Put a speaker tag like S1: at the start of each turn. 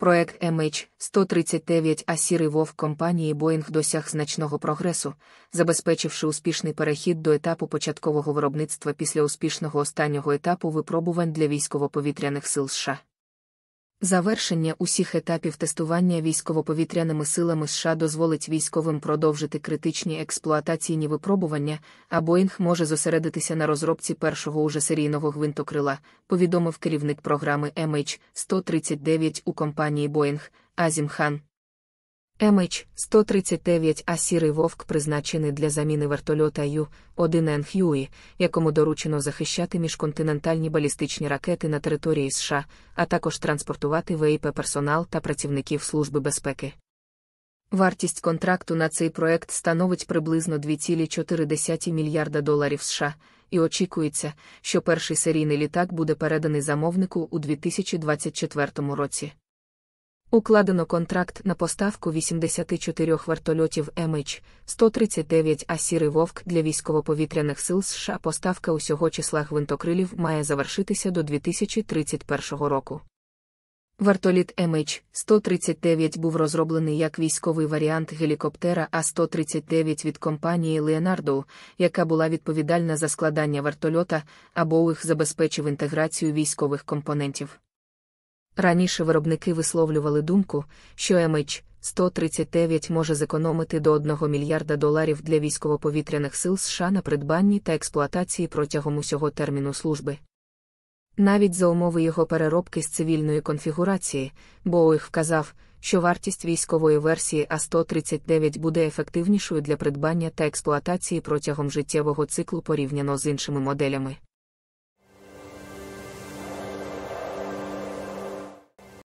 S1: Проект MH139 а сірий вовк компанії Boeing досяг значного прогресу, забезпечивши успішний перехід до етапу початкового виробництва після успішного останнього етапу випробувань для військово-повітряних сил США. Завершення усіх етапів тестування військово-повітряними силами США дозволить військовим продовжити критичні експлуатаційні випробування, а Боїнг може зосередитися на розробці першого уже серійного гвинтокрила, повідомив керівник програми MH139 у компанії Боїнг Азім Хан. МХ-139, а сірий вовк призначений для заміни вертольота Ю-1Н Хьюі, якому доручено захищати міжконтинентальні балістичні ракети на території США, а також транспортувати ВІП персонал та працівників Служби безпеки. Вартість контракту на цей проект становить приблизно 2,4 мільярда доларів США, і очікується, що перший серійний літак буде переданий замовнику у 2024 році. Укладено контракт на поставку 84 вертольотів MH-139, а сірий вовк для військово-повітряних сил США поставка усього числа гвинтокрилів має завершитися до 2031 року. Вертоліт MH-139 був розроблений як військовий варіант гелікоптера А-139 від компанії Leonardo, яка була відповідальна за складання вертольота або їх забезпечив інтеграцію військових компонентів. Раніше виробники висловлювали думку, що MH-139 може зекономити до 1 мільярда доларів для військово-повітряних сил США на придбанні та експлуатації протягом усього терміну служби. Навіть за умови його переробки з цивільної конфігурації, Боуїх вказав, що вартість військової версії А139 буде ефективнішою для придбання та експлуатації протягом життєвого циклу порівняно з іншими моделями.